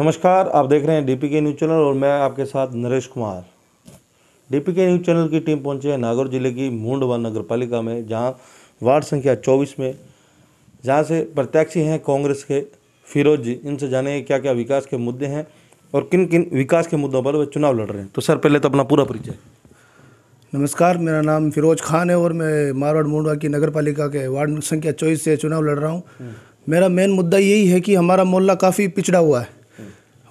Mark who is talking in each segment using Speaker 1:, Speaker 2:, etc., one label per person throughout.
Speaker 1: नमस्कार आप देख रहे हैं डीपीके न्यूज़ चैनल और मैं आपके साथ Naresh Kumar DPK news channel की टीम पहुंची है नागौर जिले की मूंडवा नगर पालिका में जहां वार्ड संख्या 24 में जहां से प्रत्याशी हैं कांग्रेस के फिरोज जी इनसे जाने क्या क्या विकास के मुद्दे हैं और किन किन विकास के मुद्दों पर वे चुनाव लड़ रहे हैं तो सर पहले तो अपना पूरा परिचय
Speaker 2: नमस्कार मेरा नाम फिरोज खान है और मैं मारवाड़ मुंडवा की नगर पालिका के वार्ड संख्या चौबीस से चुनाव लड़ रहा हूँ हम्म। मेरा मेन मुद्दा यही है कि हमारा मोहल्ला काफ़ी पिछड़ा हुआ है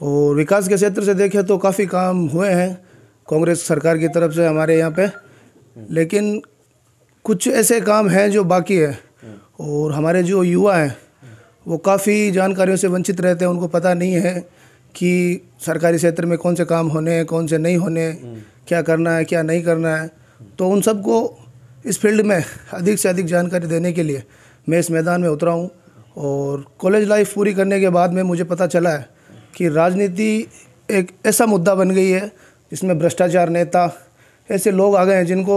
Speaker 2: और विकास के क्षेत्र से देखें तो काफ़ी काम हुए हैं कांग्रेस सरकार की तरफ से हमारे यहाँ पे लेकिन कुछ ऐसे काम हैं जो बाकी है और हमारे जो युवा हैं वो काफ़ी जानकारियों से वंचित रहते हैं उनको पता नहीं है कि सरकारी क्षेत्र में कौन से काम होने हैं कौन से नहीं होने क्या करना है क्या नहीं करना है तो उन सबको इस फील्ड में अधिक से अधिक जानकारी देने के लिए मैं इस मैदान में उतरा हूँ और कॉलेज लाइफ पूरी करने के बाद में मुझे पता चला है कि राजनीति एक ऐसा मुद्दा बन गई है जिसमें भ्रष्टाचार नेता ऐसे लोग आ गए हैं जिनको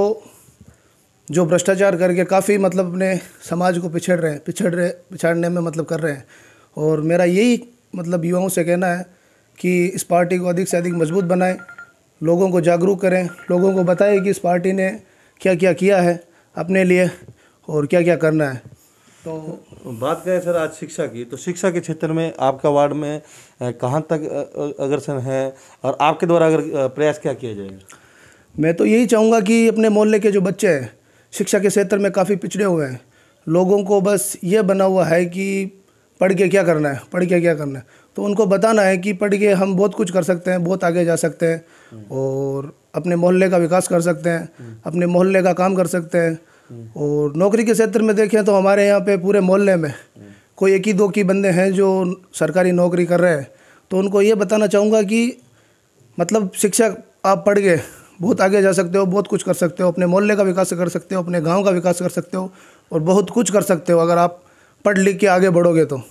Speaker 2: जो भ्रष्टाचार करके काफ़ी मतलब अपने समाज को पिछड़ रहे हैं पिछड़ रहे पिछाड़ने में मतलब कर रहे हैं और मेरा यही मतलब युवाओं से कहना है कि इस पार्टी को अधिक से अधिक मजबूत बनाएं लोगों को जागरूक करें लोगों को बताएं कि इस पार्टी ने क्या क्या किया है अपने लिए और क्या क्या करना है तो
Speaker 1: बात करें सर आज शिक्षा की तो शिक्षा के क्षेत्र में आपका वार्ड में कहाँ तक अग्रसर है और आपके द्वारा अगर प्रयास क्या किया जाएगा मैं तो यही चाहूँगा
Speaker 2: कि अपने मोहल्ले के जो बच्चे हैं शिक्षा के क्षेत्र में काफ़ी पिछड़े हुए हैं लोगों को बस ये बना हुआ है कि पढ़ के क्या करना है पढ़ के क्या करना है तो उनको बताना है कि पढ़ के हम बहुत कुछ कर सकते हैं बहुत आगे जा सकते हैं और अपने मोहल्ले का विकास कर सकते हैं अपने मोहल्ले का काम कर सकते हैं और नौकरी के क्षेत्र में देखें तो हमारे यहाँ पे पूरे मोहल्ले में कोई एक ही दो की बंदे हैं जो सरकारी नौकरी कर रहे हैं तो उनको ये बताना चाहूँगा कि मतलब शिक्षा आप पढ़ गए बहुत आगे जा सकते हो बहुत कुछ कर सकते हो अपने मोहल्ले का विकास कर सकते हो अपने गाँव का विकास कर सकते हो और बहुत कुछ कर सकते हो अगर आप पढ़ लिख के आगे बढ़ोगे तो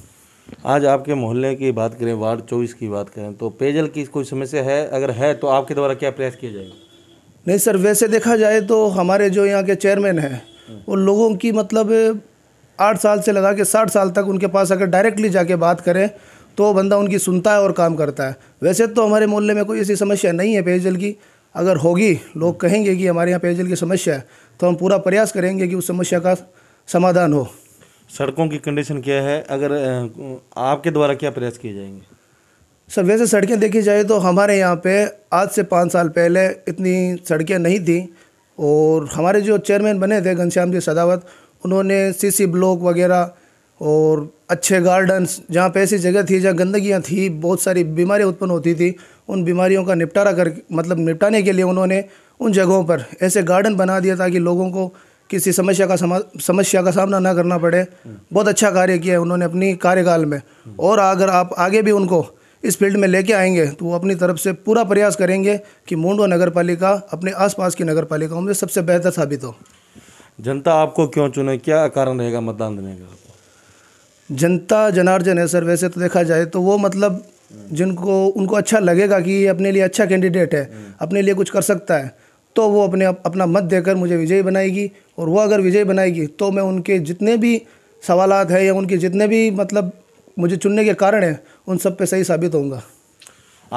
Speaker 1: आज आपके मोहल्ले की बात करें वार्ड चौबीस की बात करें तो पेयजल की कोई समस्या है अगर है तो आपके द्वारा क्या प्रयास किया जाएगा
Speaker 2: नहीं सर वैसे देखा जाए तो हमारे जो यहाँ के चेयरमैन हैं और लोगों की मतलब आठ साल से लगा के साठ साल तक उनके पास अगर डायरेक्टली जाके बात करें तो बंदा उनकी सुनता है और काम करता है वैसे तो हमारे मोहल्ले में कोई ऐसी समस्या नहीं है पेयजल की अगर होगी लोग कहेंगे कि हमारे यहाँ पेयजल की समस्या है तो हम पूरा प्रयास करेंगे कि उस समस्या का समाधान हो
Speaker 1: सड़कों की कंडीशन क्या है अगर आपके द्वारा क्या प्रयास किए जाएंगे
Speaker 2: सर वैसे सड़कें देखी जाए तो हमारे यहाँ पे आज से पाँच साल पहले इतनी सड़कें नहीं थी और हमारे जो चेयरमैन बने थे घनश्याम जी सदावत उन्होंने सीसी ब्लॉक वगैरह और अच्छे गार्डन्स जहाँ पे ऐसी जगह थी जहाँ गंदगियाँ थी बहुत सारी बीमारियाँ उत्पन्न होती थी उन बीमारियों का निपटारा कर मतलब निपटाने के लिए उन्होंने उन जगहों पर ऐसे गार्डन बना दिया ताकि लोगों को किसी समस्या का समस्या का सामना ना करना पड़े बहुत अच्छा कार्य किया है उन्होंने अपनी कार्यकाल में और अगर आप आगे भी उनको इस फील्ड में लेके आएंगे तो वो अपनी तरफ से पूरा प्रयास करेंगे कि मोंडवा नगर पालिका अपने आसपास की नगर पालिकाओं में सबसे बेहतर साबित हो
Speaker 1: जनता आपको क्यों चुने क्या कारण रहेगा मतदान देने का
Speaker 2: जनता जनार्दन है सर वैसे तो देखा जाए तो वो मतलब जिनको उनको अच्छा लगेगा कि ये अपने लिए अच्छा कैंडिडेट है अपने लिए कुछ कर सकता है तो वो अपने अपना मत देकर मुझे विजयी बनाएगी और वो अगर विजयी बनाएगी तो मैं उनके जितने भी सवालत है या उनके जितने भी मतलब मुझे चुनने के कारण है उन सब पे सही साबित होऊंगा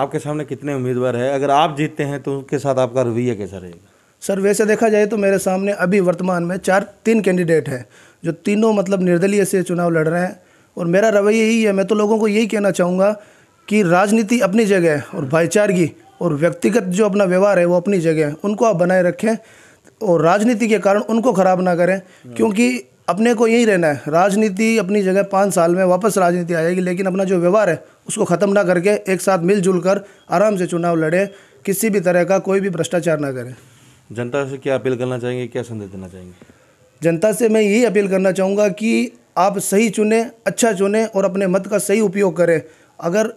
Speaker 1: आपके सामने कितने उम्मीदवार हैं अगर आप जीतते हैं तो उनके साथ आपका रवैया कैसा रहेगा
Speaker 2: सर वैसे देखा जाए तो मेरे सामने अभी वर्तमान में चार तीन कैंडिडेट हैं जो तीनों मतलब निर्दलीय से चुनाव लड़ रहे हैं और मेरा रवैया यही है मैं तो लोगों को यही कहना चाहूँगा कि राजनीति अपनी जगह है और भाईचारगी और व्यक्तिगत जो अपना व्यवहार है वो अपनी जगह है उनको आप बनाए रखें और राजनीति के कारण उनको ख़राब ना करें क्योंकि अपने को यही रहना है राजनीति अपनी जगह पाँच साल में वापस राजनीति आ जाएगी लेकिन अपना जो व्यवहार है उसको ख़त्म ना करके एक साथ मिलजुल कर आराम से चुनाव लड़े किसी भी तरह का कोई भी भ्रष्टाचार ना करें
Speaker 1: जनता से क्या अपील करना चाहेंगे क्या संदेश देना चाहेंगे
Speaker 2: जनता से मैं यही अपील करना चाहूँगा कि आप सही चुने अच्छा चुने और अपने मत का सही उपयोग करें अगर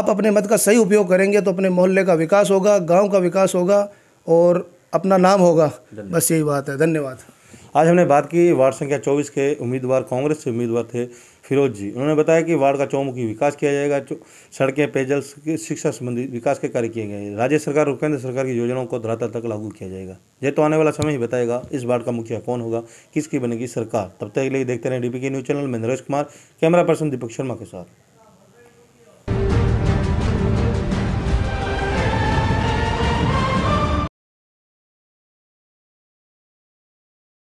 Speaker 2: आप अपने मत का सही उपयोग करेंगे तो अपने मोहल्ले का विकास होगा गांव का विकास होगा और अपना नाम होगा बस यही बात है धन्यवाद
Speaker 1: आज हमने बात की वार्ड संख्या चौबीस के उम्मीदवार कांग्रेस से उम्मीदवार थे फिरोज जी उन्होंने बताया कि वार्ड का चौमुखी विकास किया जाएगा सड़कें पेयजल शिक्षा संबंधी विकास के कार्य किए गए राज्य सरकार और केंद्र सरकार की योजनाओं को धरातल तक लागू किया जाएगा यह तो आने वाला समय ही बताएगा इस वार्ड का मुखिया कौन होगा किसकी बनेगी सरकार तब तक के लिए देखते रहे डीपी के न्यूज चैनल में नरेश कुमार कैमरा पर्सन दीपक शर्मा के साथ